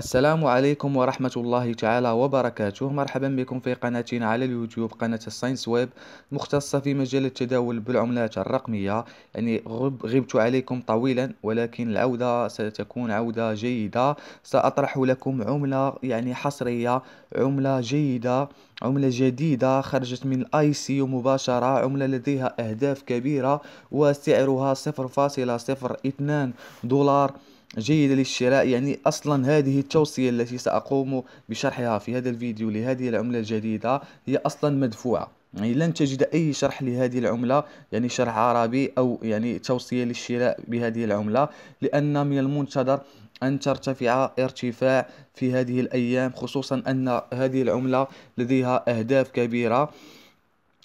السلام عليكم ورحمة الله تعالى وبركاته مرحبا بكم في قناتنا على اليوتيوب قناة الساينس ويب مختصة في مجال التداول بالعملات الرقمية يعني غب غبت عليكم طويلا ولكن العودة ستكون عودة جيدة سأطرح لكم عملة يعني حصرية عملة جيدة عملة جديدة خرجت من الاي سي مباشرة عملة لديها اهداف كبيرة وسعرها 0.02 دولار جيدة للشراء يعني أصلا هذه التوصية التي سأقوم بشرحها في هذا الفيديو لهذه العملة الجديدة هي أصلا مدفوعة يعني لن تجد أي شرح لهذه العملة يعني شرح عربي أو يعني توصية للشراء بهذه العملة لأن من المنتظر أن ترتفع ارتفاع في هذه الأيام خصوصا أن هذه العملة لديها أهداف كبيرة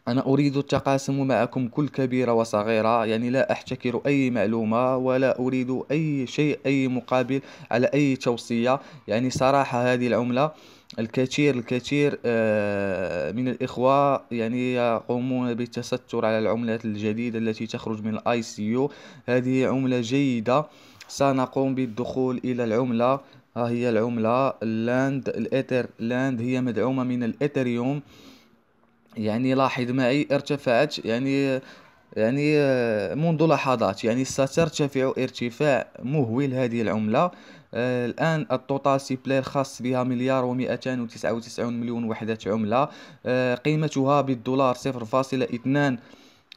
أنا أريد التقاسم معكم كل كبيرة وصغيرة يعني لا أحتكر أي معلومة ولا أريد أي شيء أي مقابل على أي توصية يعني صراحة هذه العملة الكثير الكثير آه، من الإخوة يعني يقومون بالتستر على العملات الجديدة التي تخرج من الاي سي يو هذه عملة جيدة سنقوم بالدخول إلى العملة ها هي العملة لاند الإثر لاند هي مدعومة من الإثريوم يعني لاحظ معي ارتفعت يعني يعني منذ لحظات يعني سترتفع ارتفاع مهول هذه العملة آه، الآن التوتال سيبلاي الخاص بها مليار و وتسعة وتسعون مليون وحدة عملة آه، قيمتها بالدولار صفر فاصلة اثنان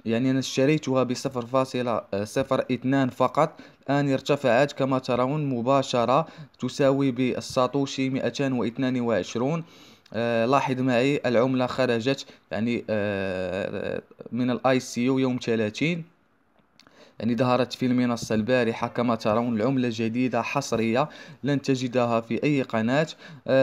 يعني أنا اشتريتها بصفر فاصلة آه، صفر اثنان فقط الآن ارتفعت كما ترون مباشرة تساوي بالساتوشي مئتان آه، لاحظ معي العملة خرجت يعني آه، آه، من الاي سي يو يوم 30 يعني ظهرت في المنصة البارحة كما ترون العملة جديدة حصرية لن تجدها في أي قناة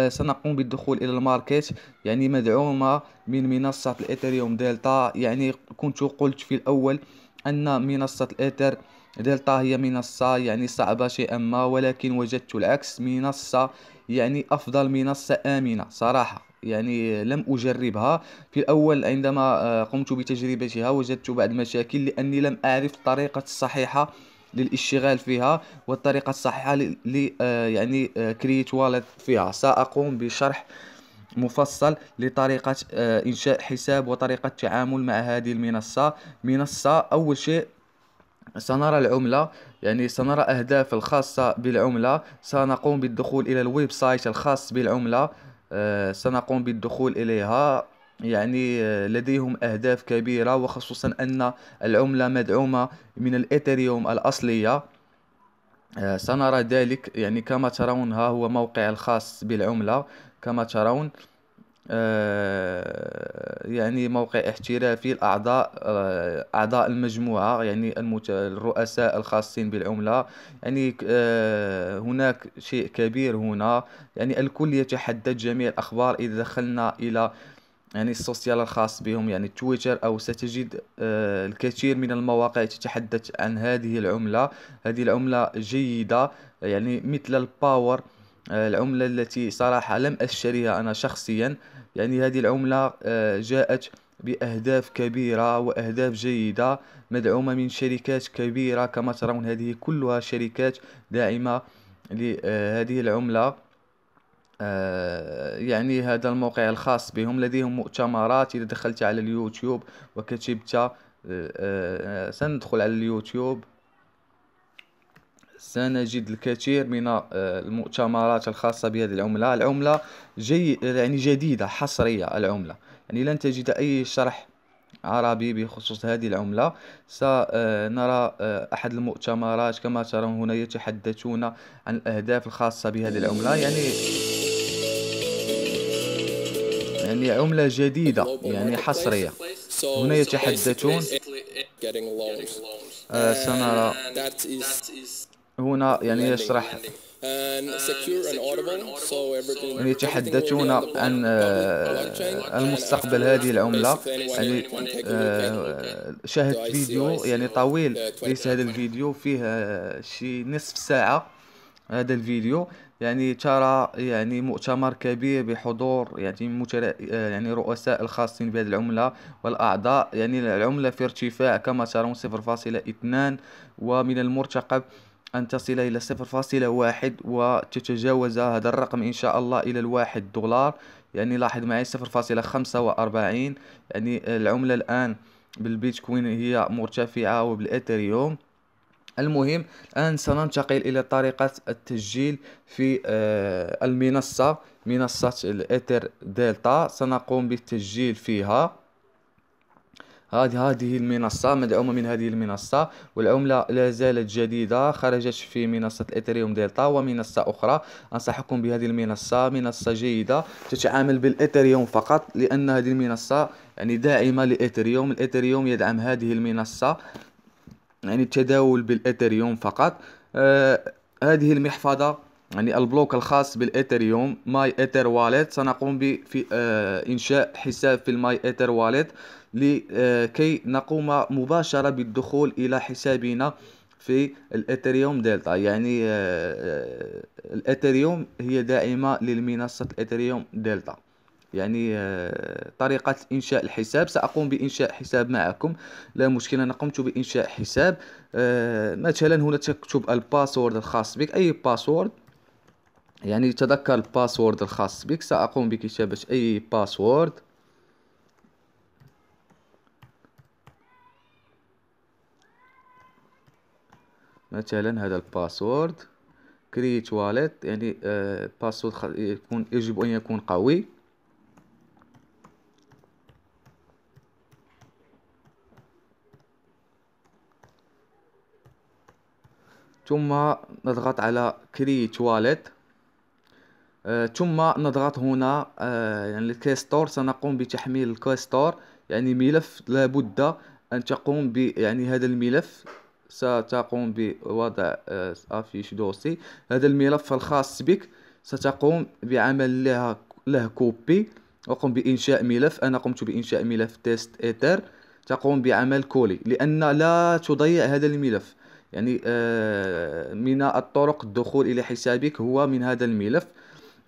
سنقوم بالدخول إلى الماركت يعني مدعومة من منصة الإيثريوم دلتا يعني كنت قلت في الأول أن منصة الإيثر دلتا هي منصة يعني صعبة شيئا ما ولكن وجدت العكس منصة يعني أفضل منصة آمنة صراحة يعني لم أجربها في الأول عندما آه، قمت بتجربتها وجدت بعض المشاكل لأني لم أعرف الطريقة الصحيحة للاشتغال فيها والطريقة الصحيحة ل آه، يعني كريت آه، والد فيها سأقوم بشرح مفصل لطريقة إنشاء حساب وطريقة التعامل مع هذه المنصة منصة أول شيء سنرى العملة يعني سنرى أهداف الخاصة بالعملة سنقوم بالدخول إلى الويب سايت الخاص بالعملة آه، سنقوم بالدخول إليها يعني آه، لديهم أهداف كبيرة وخصوصا أن العملة مدعومة من الإيثريوم الأصلية آه، سنرى ذلك يعني كما ترون ها هو موقع الخاص بالعملة كما ترون آه، يعني موقع احترافي لأعضاء آه، أعضاء المجموعة يعني المت... الرؤساء الخاصين بالعملة يعني آه، هناك شيء كبير هنا يعني الكل يتحدد جميع الأخبار إذا دخلنا إلى يعني السوشيال الخاص بهم يعني تويتر او ستجد الكثير من المواقع تتحدث عن هذه العمله هذه العمله جيده يعني مثل الباور العمله التي صراحه لم اشتريها انا شخصيا يعني هذه العملة آه، جاءت بأهداف كبيرة وأهداف جيدة مدعومة من شركات كبيرة كما ترون هذه كلها شركات داعمة لهذه آه، العملة آه، يعني هذا الموقع الخاص بهم لديهم مؤتمرات إذا دخلت على اليوتيوب وكتبت سندخل على اليوتيوب سنجد الكثير من آه، المؤتمرات الخاصة بهذه العملة العملة جي يعني جديدة حصرية العملة يعني لن تجد أي شرح عربي بخصوص هذه العملة سنرى آه، آه، أحد المؤتمرات كما ترون هنا يتحدثون عن الأهداف الخاصة بهذه العملة يعني يعني عملة جديدة يعني حصرية هنا يتحدثون سنرى هنا يعني يشرح يعني يتحدثون عن آه، المستقبل هذه العملة يعني آه، شاهدت فيديو يعني طويل ليس هذا الفيديو فيه شي نصف ساعة هذا الفيديو يعني ترى يعني مؤتمر كبير بحضور يعني متر... آه، يعني رؤساء الخاصين بهذه العملة والأعضاء يعني العملة في ارتفاع كما ترون 0.2 ومن المرتقب أن تصل إلى صفر فاصلة واحد وتتجاوز هذا الرقم إن شاء الله إلى الواحد دولار يعني لاحظ معي صفر فاصلة خمسة وأربعين يعني العملة الآن بالبيتكوين هي مرتفعة وبالإثيريوم المهم الآن سننتقل إلى طريقة التسجيل في آه، المنصة منصة الإثر دلتا سنقوم بالتسجيل فيها هذه هذه المنصة مدعومة من هذه المنصة والعملة لا زالت جديدة خرجت في منصة الاثريوم دلتا ومنصة أخرى أنصحكم بهذه المنصة منصة جيدة تتعامل بالاثيريوم فقط لأن هذه المنصة يعني داعمة لإثيريوم الاثيريوم يدعم هذه المنصة يعني التداول بالاثيريوم فقط آه هذه المحفظة يعني البلوك الخاص بالايثريوم ماي ايثر واليت سنقوم بإنشاء آه، انشاء حساب في الماي ايثر واليت لكي آه، نقوم مباشره بالدخول الى حسابنا في الاثريوم دلتا يعني آه, آه، الاثريوم هي داعمه للمنصه الاثريوم دلتا يعني طريقة إنشاء الحساب سأقوم بإنشاء حساب معكم لا مشكلة أنا قمت بإنشاء حساب مثلا هنا تكتب الباسورد الخاص بك أي باسورد يعني تذكر الباسورد الخاص بك سأقوم بكتابة أي باسورد مثلا هذا الباسورد كريت واليت يعني باسورد آه، يكون يجب أن يكون قوي ثم نضغط على كريت واليت آه، ثم نضغط هنا آه، يعني الكيستور سنقوم بتحميل الكيستور يعني ملف لابد ان تقوم ب يعني هذا الملف ستقوم بوضع افيش آه، دوسي هذا الملف الخاص بك ستقوم بعمل لها له كوبي وقم بانشاء ملف انا قمت بانشاء ملف تيست ايتر تقوم بعمل كولي لان لا تضيع هذا الملف يعني من الطرق الدخول الى حسابك هو من هذا الملف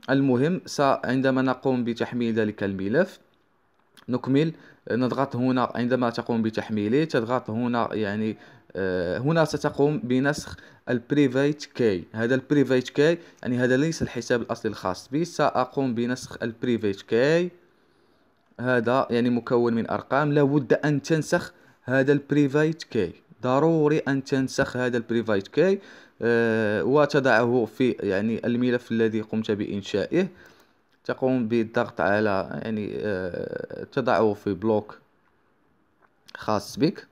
المهم عندما نقوم بتحميل ذلك الملف نكمل نضغط هنا عندما تقوم بتحميله تضغط هنا يعني آه، هنا ستقوم بنسخ البريفيت كي هذا البريفيت كي يعني هذا ليس الحساب الاصلي الخاص بي ساقوم بنسخ البريفيت كي هذا يعني مكون من ارقام لابد ان تنسخ هذا البريفيت كي ضروري ان تنسخ هذا البريفيت كي آه، وتضعه في يعني الملف الذي قمت بإنشائه تقوم بالضغط على يعني آه، تضعه في بلوك خاص بك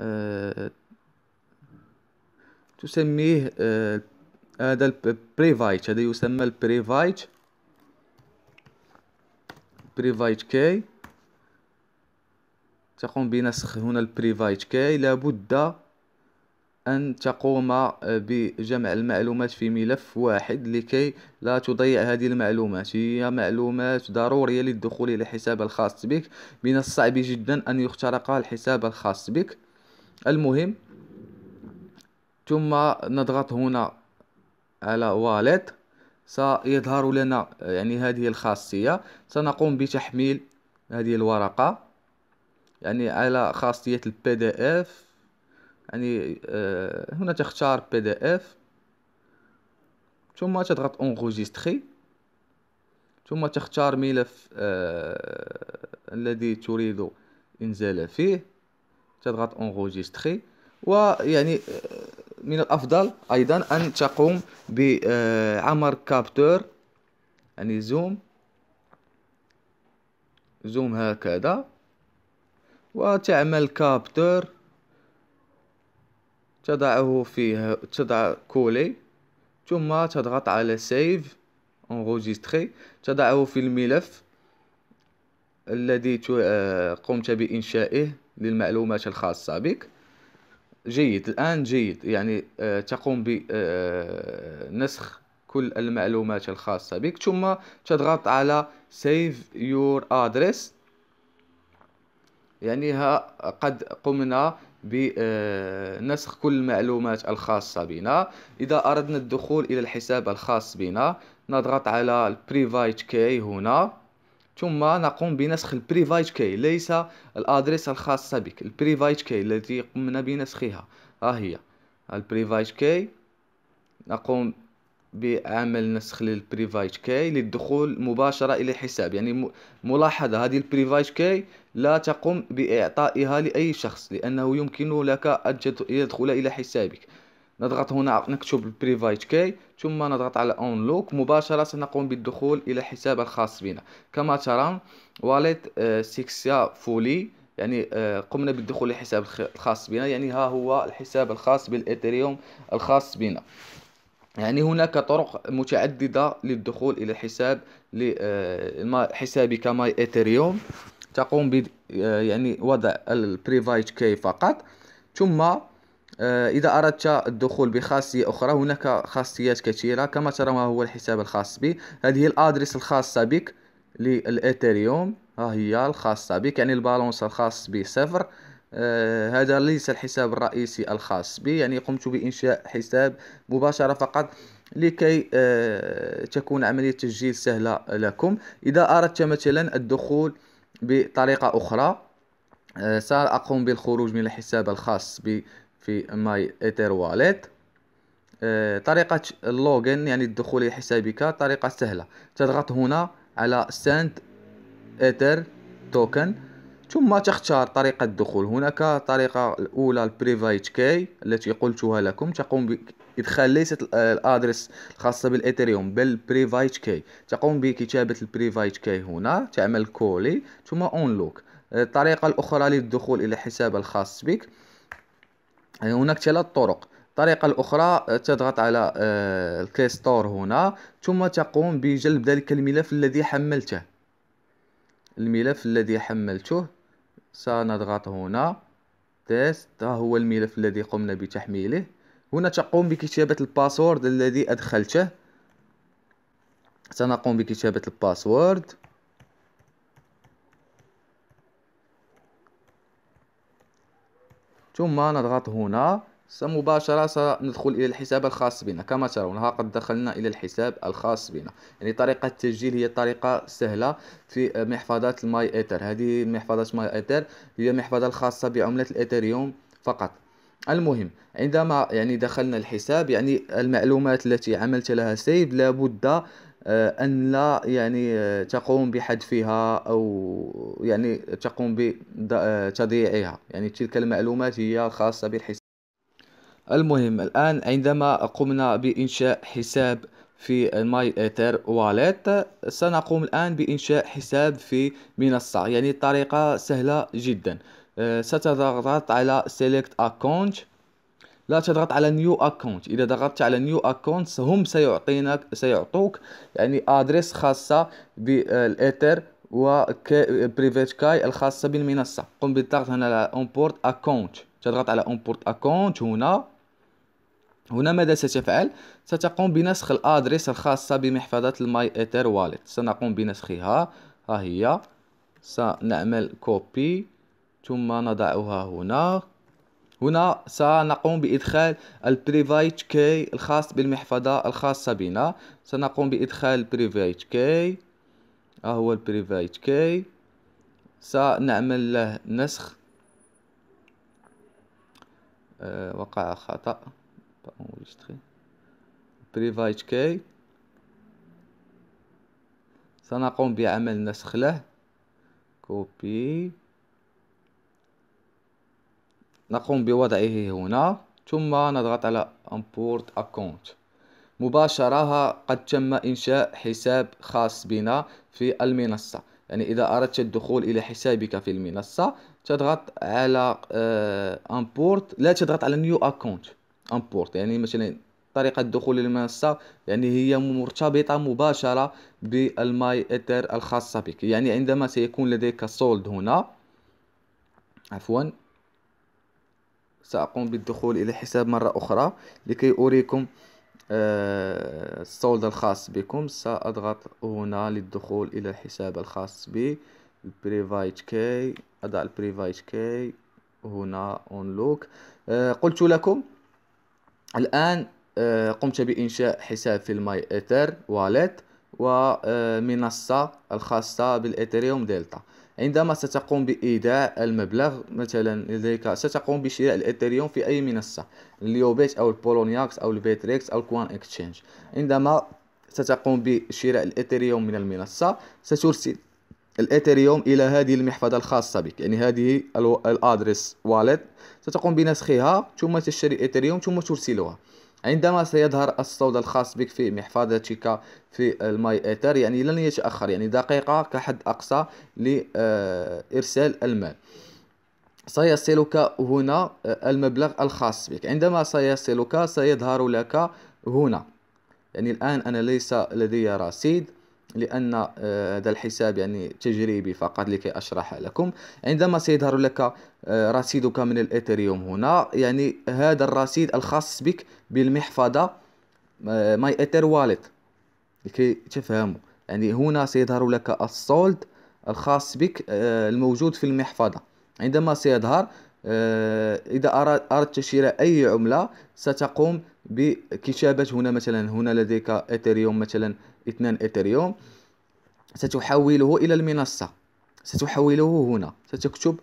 آه، تسميه هذا البريفايت هذا يسمى البريفايت بريفايت كي تقوم بنسخ هنا البريفايت كي لابد أن تقوم آه، بجمع المعلومات في ملف واحد لكي لا تضيع هذه المعلومات هي معلومات ضرورية للدخول إلى الحساب الخاص بك من الصعب جدا أن يخترق الحساب الخاص بك المهم ثم نضغط هنا على واليت سيظهر لنا يعني هذه الخاصية سنقوم بتحميل هذه الورقة يعني على خاصية البي دي اف يعني آه، هنا تختار بي دي اف ثم تضغط انغوجيستخي ثم تختار ملف آه، الذي تريد انزال فيه تضغط انغوجيستخي ويعني آه، من الافضل ايضا ان تقوم بعمر كابتور يعني زوم زوم هكذا وتعمل كابتور تضعه فيه تضع كولي ثم تضغط على سيف انغوجيستري تضعه في الملف الذي آه، قمت بإنشائه للمعلومات الخاصة بك جيد الآن جيد يعني آه، تقوم بنسخ آه، كل المعلومات الخاصة بك ثم تضغط على سيف يور ادريس يعني ها قد قمنا بنسخ كل المعلومات الخاصة بنا إذا أردنا الدخول إلى الحساب الخاص بنا نضغط على البريفايت كي هنا ثم نقوم بنسخ البريفايت كي ليس الادريس الخاصة بك البريفايت كي التي قمنا بنسخها ها هي البريفايت كي نقوم بعمل نسخ للبريفايت كي للدخول مباشرة الى الحساب يعني ملاحظة هذه البريفايت كي لا تقم بإعطائها لأي شخص لأنه يمكن لك أن يدخل إلى حسابك نضغط هنا نكتب بريفايت كي ثم نضغط على اون لوك مباشرة سنقوم بالدخول إلى الحساب الخاص بنا كما ترى واليت سيكسيا فولي يعني آه، قمنا بالدخول للحساب الخاص بنا يعني ها هو الحساب الخاص بالإثيريوم الخاص بنا يعني هناك طرق متعددة للدخول إلى حساب لحسابك آه، ماي إثيريوم تقوم ب آه، يعني وضع البريفايت كي فقط ثم آه، إذا أردت الدخول بخاصية أخرى هناك خاصيات كثيرة كما ترى ما هو الحساب الخاص بي هذه الأدرس الخاصة بك للاثيريوم ها هي الخاصة بك يعني البالونس الخاص صفر آه هذا ليس الحساب الرئيسي الخاص بي يعني قمت بإنشاء حساب مباشرة فقط لكي آه تكون عملية التسجيل سهلة لكم إذا أردت مثلا الدخول بطريقة أخرى آه، سأقوم بالخروج من الحساب الخاص في ماي ايثر واليت طريقة اللوغن يعني الدخول لحسابك طريقة سهلة تضغط هنا على سنت ايثر توكن ثم تختار طريقة الدخول هناك طريقة الأولى البريفايت كي التي قلتها لكم تقوم ادخال ليست آه، الأدرس الخاصة بالايثريوم بل بريفايت كي تقوم بكتابة البريفايت كي هنا تعمل كولي ثم اون آه، لوك الطريقة الأخرى للدخول إلى حساب الخاص بك آه، هناك ثلاث طرق الطريقة الأخرى تضغط على البلاي ستور هنا ثم تقوم بجلب ذلك الملف الذي حملته الملف الذي حملته سنضغط هنا تيست ها هو الملف الذي قمنا بتحميله هنا تقوم بكتابة الباسورد الذي أدخلته سنقوم بكتابة الباسورد ثم نضغط هنا مباشرة سندخل إلى الحساب الخاص بنا كما ترون ها قد دخلنا إلى الحساب الخاص بنا يعني طريقة التسجيل هي طريقة سهلة في محفظة الماي إيتر هذه محفظة ماي إيتر هي محفظة الخاصة بعملة الإيتريوم فقط المهم عندما يعني دخلنا الحساب يعني المعلومات التي عملت لها سيف لابد آه، أن لا يعني آه، تقوم بحذفها أو يعني تقوم بتضييعها آه، يعني تلك المعلومات هي خاصة بالحساب المهم الآن عندما قمنا بإنشاء حساب في ماي ايثر واليت سنقوم الآن بإنشاء حساب في منصة يعني الطريقه سهلة جدا آه، ستضغط على select account لا تضغط على نيو اكونت اذا ضغطت على نيو اكونت هم سيعطينك سيعطوك يعني ادريس خاصه بالايثر بريفيت كاي الخاصه بالمنصه قم بالضغط هنا على امبورت اكونت تضغط على امبورت اكونت هنا هنا ماذا ستفعل ستقوم بنسخ الادريس الخاصه بمحفظه الماي ايثر والت سنقوم بنسخها ها هي سنعمل كوبي ثم نضعها هنا هنا سنقوم بإدخال البريفايت كي الخاص بالمحفظة الخاصة بنا سنقوم بإدخال البريفايت كي ها هو البريفايت كي سنعمل له نسخ آه، وقع خطأ بريفايت كي سنقوم بعمل نسخ له كوبي نقوم بوضعه هنا ثم نضغط على امبورت اكونت مباشرة قد تم إنشاء حساب خاص بنا في المنصة يعني إذا أردت الدخول إلى حسابك في المنصة تضغط على امبورت آه، لا تضغط على نيو اكونت امبورت يعني مثلا طريقة الدخول للمنصة يعني هي مرتبطة مباشرة بالماي ايثر الخاصة بك يعني عندما سيكون لديك سولد هنا عفوا سأقوم بالدخول إلى حساب مرة أخرى لكي أريكم آه، السولد الخاص بكم سأضغط هنا للدخول إلى الحساب الخاص بي البريفايت كي أضع البريفايت كي هنا اون آه، لوك قلت لكم الآن آه، قمت بإنشاء حساب في الماي إيثر واليت ومنصة الخاصة بالإيثريوم دلتا عندما ستقوم بإيداع المبلغ مثلا لديك ستقوم بشراء الإثيريوم في أي منصة اليوبيت أو البولونياكس أو البيتريكس أو الكوان إكسشينج عندما ستقوم بشراء الإثيريوم من المنصة سترسل الإثيريوم إلى هذه المحفظة الخاصة بك يعني هذه الأدرس واليت ستقوم بنسخها ثم تشتري إثيريوم ثم ترسلها عندما سيظهر الصوت الخاص بك في محفظتك في الماي ايتر يعني لن يتأخر يعني دقيقة كحد أقصى لإرسال المال سيصلك هنا المبلغ الخاص بك عندما سيصلك سيظهر لك هنا يعني الآن أنا ليس لدي رصيد لأن آه، هذا الحساب يعني تجريبي فقط لكي أشرح لكم عندما سيظهر لك آه، رصيدك من الإثيريوم هنا يعني هذا الرصيد الخاص بك بالمحفظة ماي إثير واليت لكي تفهموا يعني هنا سيظهر لك السولد الخاص بك آه، الموجود في المحفظة عندما سيظهر إذا أردت شراء أي عملة ستقوم بكتابة هنا مثلا هنا لديك إثيريوم مثلا اثنان اثريوم ستحوله الى المنصة ستحوله هنا ستكتب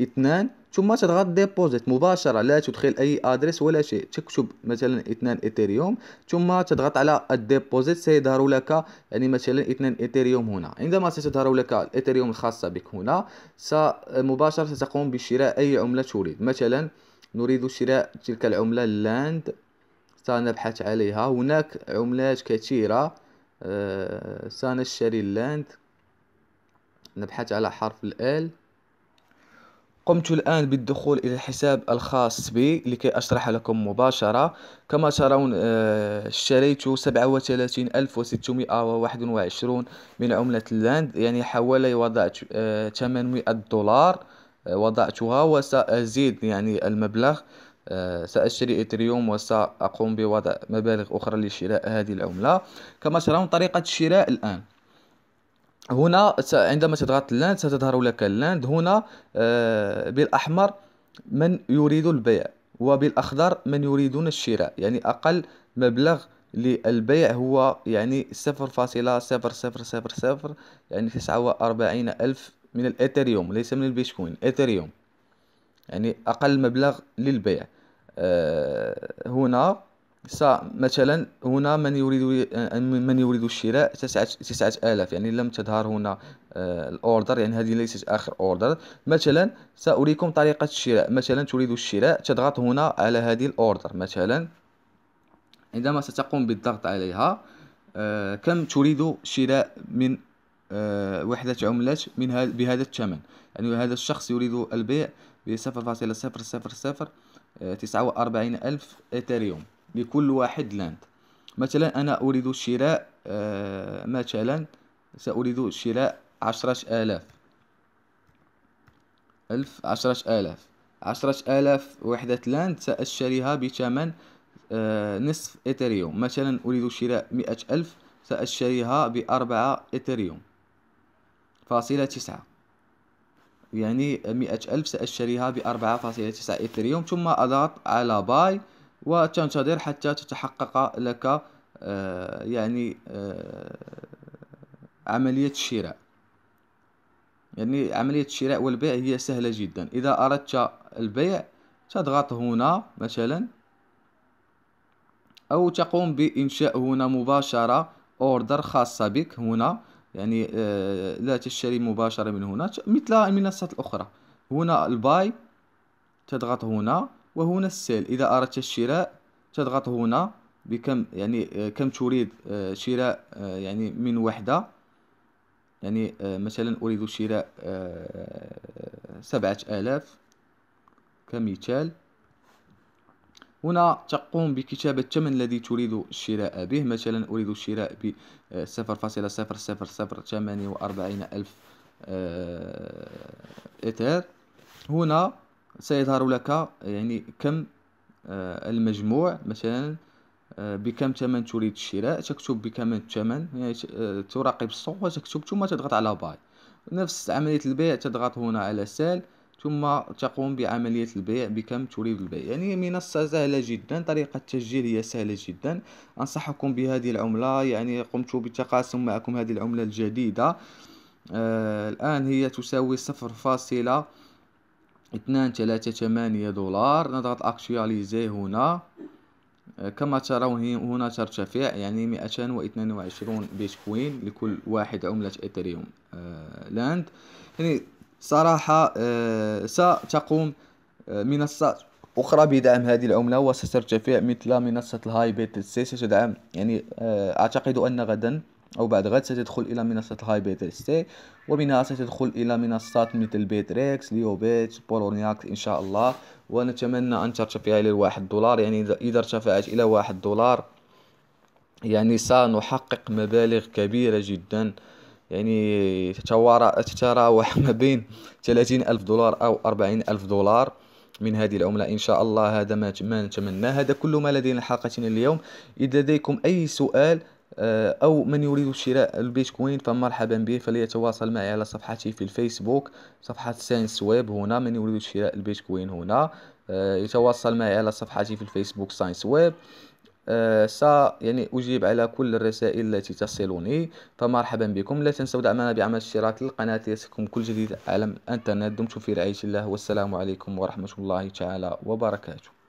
اثنان ثم تضغط ديبوزيت مباشرة لا تدخل أي أدرس ولا شيء تكتب مثلا اثنان اثريوم ثم تضغط على الديبوزيت سيظهر لك يعني مثلا اثنان اثريوم هنا عندما ستظهر لك الإثيريوم الخاصة بك هنا مباشرة ستقوم بشراء أي عملة تريد مثلا نريد شراء تلك العملة لاند سنبحث عليها هناك عملات كثيرة سنشتري اللاند نبحث على حرف الال قمت الآن بالدخول إلى الحساب الخاص بي لكي أشرح لكم مباشرة كما ترون اشتريت آه، 37621 من عملة اللاند يعني حوالي وضعت 800 آه، دولار آه، وضعتها وسأزيد يعني المبلغ آه، سأشتري إثريوم وسأقوم بوضع مبالغ أخرى لشراء هذه العملة كما ترون طريقة الشراء الآن هنا عندما تضغط اللاند ستظهر لك اللاند هنا آه، بالأحمر من يريد البيع وبالأخضر من يريدون الشراء يعني أقل مبلغ للبيع هو يعني صفر فاصلة صفر صفر صفر صفر يعني تسعة وأربعين ألف من الإثريوم ليس من البيتكوين إثريوم يعني أقل مبلغ للبيع آه، هنا مثلا هنا من يريد من يريد الشراء تسعة تسعة آلاف يعني لم تظهر هنا آه، الأوردر يعني هذه ليست آخر أوردر مثلا سأريكم طريقة الشراء مثلا تريد الشراء تضغط هنا على هذه الأوردر مثلا عندما ستقوم بالضغط عليها آه، كم تريد شراء من آه، وحدة عملة من هذا بهذا الثمن يعني هذا الشخص يريد البيع ب آه، وأربعين ألف إثيريوم لكل واحد لاند مثلا أنا أريد شراء آه، مثلا سأريد شراء عشرة آلاف ألف عشرة آلاف عشرة آلاف وحدة لاند سأشتريها بثمن نصف إثيريوم مثلا أريد شراء مئة ألف سأشتريها بأربعة إثيريوم فاصلة تسعة يعني مئة ألف سأشتريها بأربعة فاصلة تسعة إثريوم ثم أضغط على باي وتنتظر حتى تتحقق لك آه، يعني آه، عملية الشراء يعني عملية الشراء والبيع هي سهلة جدا إذا أردت البيع تضغط هنا مثلا أو تقوم بإنشاء هنا مباشرة أوردر خاصة بك هنا يعني آه، لا تشتري مباشرة من هنا مثل المنصات الأخرى هنا الباي تضغط هنا وهنا السيل إذا أردت الشراء تضغط هنا بكم يعني آه، كم تريد آه، شراء يعني من وحدة يعني مثلا أريد شراء سبعة آلاف كمثال هنا تقوم بكتابة الثمن الذي تريد الشراء به مثلا أريد الشراء ب 0.0048 آه، ألف إيتر آه، هنا سيظهر لك يعني كم آه، المجموع مثلا بكم ثمن تريد الشراء تكتب بكم الثمن يعني تراقب السوق وتكتب ثم تضغط على باي نفس عملية البيع تضغط هنا على سال ثم تقوم بعملية البيع بكم تريد البيع يعني منصة سهلة جدا طريقة التسجيل هي سهلة جدا أنصحكم بهذه العملة يعني قمت بتقاسم معكم هذه العملة الجديدة آه الآن هي تساوي صفر فاصلة اثنان ثلاثة ثمانية دولار نضغط اكتواليزي هنا آه، كما ترون هنا ترتفع يعني 222 بيتكوين لكل واحد عملة ايثريوم آه لاند يعني صراحة آه، ستقوم آه، منصة أخرى بدعم هذه العملة وسترتفع مثل منصة الهاي بيت سي ستدعم يعني آه، أعتقد أن غدا أو بعد غد ستدخل إلى منصة الهاي بيت سي ومنها ستدخل إلى منصات مثل بيت ريكس ليو بيت بولونياكس إن شاء الله ونتمنى أن ترتفع إلى واحد دولار يعني إذا ارتفعت إلى واحد دولار يعني سنحقق مبالغ كبيرة جدا يعني تتراوح ما بين 30 ألف دولار أو 40 ألف دولار من هذه العملة إن شاء الله هذا ما نتمنى هذا كل ما لدينا حلقتنا اليوم إذا لديكم أي سؤال آه، أو من يريد شراء البيتكوين فمرحبا به فليتواصل معي على صفحتي في الفيسبوك صفحة ساينس ويب هنا من يريد شراء البيتكوين هنا آه، يتواصل معي على صفحتي في الفيسبوك ساينس ويب آه، يعني أجيب على كل الرسائل التي تصلني فمرحبا بكم لا تنسوا دعمنا بعمل الاشتراك للقناة ليصلكم كل جديد على الانترنت دمتم في رعاية الله والسلام عليكم ورحمة الله تعالى وبركاته